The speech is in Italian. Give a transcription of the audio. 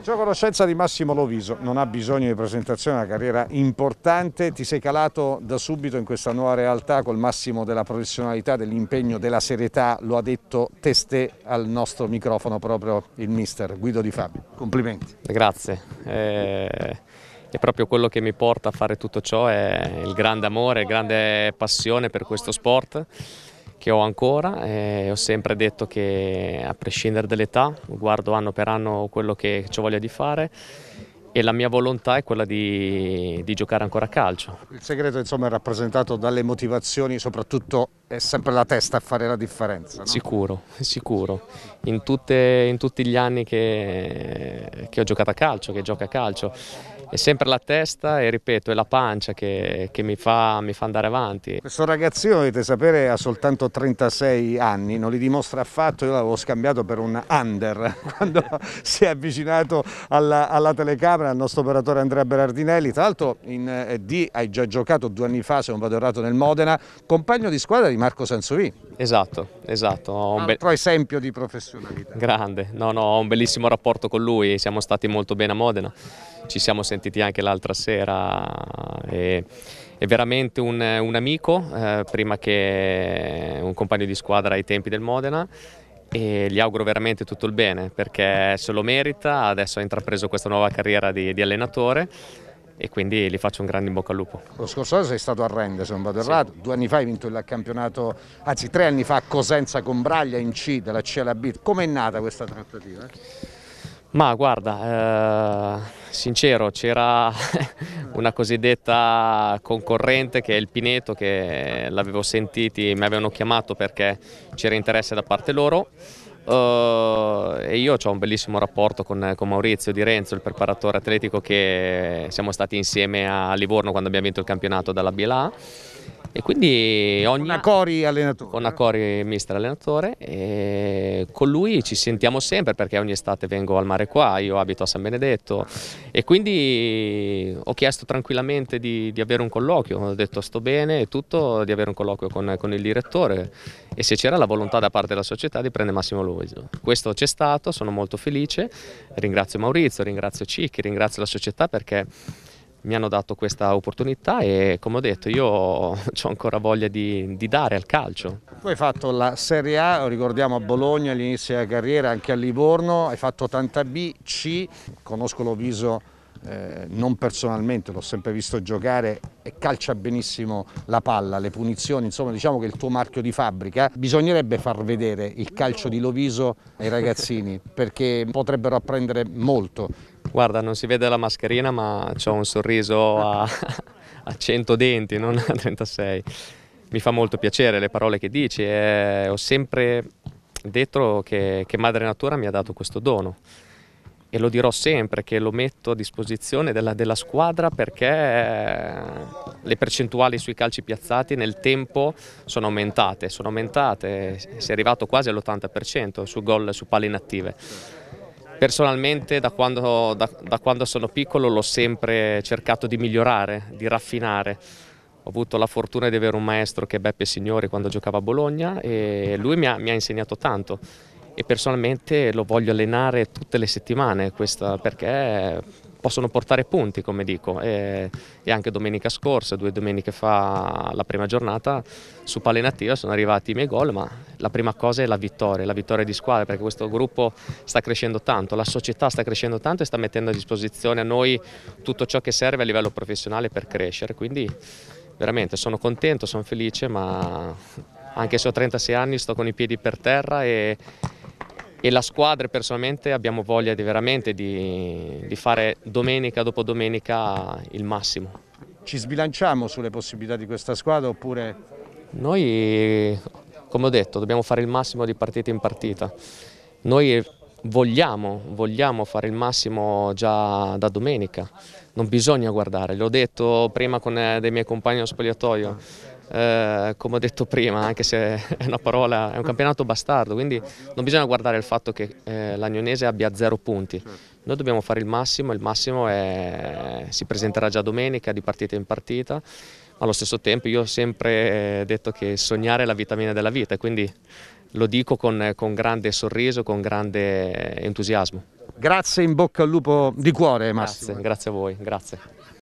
Faccio conoscenza di Massimo Loviso, non ha bisogno di presentazione, una carriera importante, ti sei calato da subito in questa nuova realtà col massimo della professionalità, dell'impegno, della serietà, lo ha detto testé al nostro microfono proprio il mister Guido Di Fabio. Complimenti. Grazie. Eh, e proprio quello che mi porta a fare tutto ciò è il grande amore, la grande passione per questo sport che ho ancora e ho sempre detto che a prescindere dall'età guardo anno per anno quello che ho voglia di fare e la mia volontà è quella di, di, giocare ancora a calcio. Il segreto insomma è rappresentato dalle motivazioni soprattutto è sempre la testa a fare la differenza. No? Sicuro, sicuro. In, tutte, in, tutti gli anni che, che, ho giocato a calcio, che gioco a calcio, è sempre la testa e ripeto, è la pancia che, che mi, fa, mi, fa, andare avanti. Questo ragazzino, dovete sapere, ha soltanto 36 anni, non li dimostra affatto, io l'avevo scambiato per un under quando si è avvicinato alla, alla telecamera, al nostro operatore Andrea Berardinelli, tra l'altro in eh, D hai già giocato due anni fa, se non vado errato, nel Modena, compagno di squadra di Marco Sansovini. Esatto, esatto. Un altro esempio di professionalità. Grande, no, no, ho un bellissimo rapporto con lui, siamo stati molto bene a Modena, ci siamo sentiti anche l'altra sera. E è veramente un, un amico, eh, prima che un compagno di squadra ai tempi del Modena e gli auguro veramente tutto il bene perché se lo merita, adesso ha intrapreso questa nuova carriera di, di allenatore e quindi gli faccio un grande in bocca al lupo. Lo scorso anno sei stato a Rende, se non vado errato, sì. due anni fa hai vinto il campionato, anzi tre anni fa a Cosenza con Braglia in C della C alla B, com'è nata questa trattativa? Ma guarda, eh, sincero, c'era una cosiddetta concorrente che è il Pineto che l'avevo sentiti, mi avevano chiamato perché c'era interesse da parte loro Uh, e io ho un bellissimo rapporto con, con, Maurizio Di Renzo, il preparatore atletico che siamo stati insieme a Livorno quando abbiamo vinto il campionato dalla BLA. E quindi ogni... Con Acori allenatore. Con Acori mister allenatore e con lui ci sentiamo sempre perché ogni estate vengo al mare qua, io abito a San Benedetto e quindi ho chiesto tranquillamente di, di avere un colloquio, ho detto sto bene e tutto, di avere un colloquio con, con il direttore e se c'era la volontà da parte della società di prendere Massimo Luiso. Questo c'è stato, sono molto felice, ringrazio Maurizio, ringrazio Cicchi, ringrazio la società perché mi hanno dato questa opportunità e come ho detto io ho ancora voglia di, di, dare al calcio. Tu hai fatto la Serie A, ricordiamo a Bologna all'inizio della carriera, anche a Livorno, hai fatto 80 B, C, conosco l'Oviso eh, non personalmente, l'ho sempre visto giocare e calcia benissimo la palla, le punizioni, insomma diciamo che il tuo marchio di fabbrica. Bisognerebbe far vedere il calcio di Loviso ai ragazzini perché potrebbero apprendere molto Guarda, non si vede la mascherina, ma ho un sorriso a, a 100 denti, non a 36. Mi fa molto piacere le parole che dici e ho sempre detto che, che Madre Natura mi ha dato questo dono e lo dirò sempre che lo metto a disposizione della, della, squadra perché le percentuali sui calci piazzati nel tempo sono aumentate, sono aumentate, si è arrivato quasi all'80% su gol su palle inattive. Personalmente da quando, da, da quando sono piccolo l'ho sempre cercato di migliorare, di raffinare. Ho avuto la fortuna di avere un maestro che è Beppe Signori quando giocava a Bologna e lui mi ha, mi ha insegnato tanto e personalmente lo voglio allenare tutte le settimane questa, perché possono portare punti, come dico. E, e, anche domenica scorsa, due domeniche fa, la prima giornata, su Palenativa sono arrivati i miei gol, ma la prima cosa è la vittoria, la vittoria di squadra, perché questo gruppo sta crescendo tanto, la società sta crescendo tanto e sta mettendo a disposizione a noi tutto ciò che serve a livello professionale per crescere. Quindi veramente sono contento, sono felice, ma anche se ho 36 anni sto con i piedi per terra e e la squadra personalmente abbiamo voglia di veramente di, di fare domenica dopo domenica il massimo. Ci sbilanciamo sulle possibilità di questa squadra oppure? Noi, come ho detto, dobbiamo fare il massimo di partita in partita. Noi vogliamo, vogliamo fare il massimo già da domenica, non bisogna guardare, l'ho detto prima con eh, dei miei compagni allo spogliatoio, eh, come ho detto prima, anche se è una parola, è un campionato bastardo, quindi non bisogna guardare il fatto che eh, l'Agnonese abbia zero punti. Noi dobbiamo fare il massimo, il massimo è, si presenterà già domenica di partita in partita, allo stesso tempo io ho sempre eh, detto che sognare è la vitamina della vita, quindi lo dico con, con grande sorriso, con grande entusiasmo. Grazie, in bocca al lupo di cuore Massimo. Grazie, grazie a voi, grazie.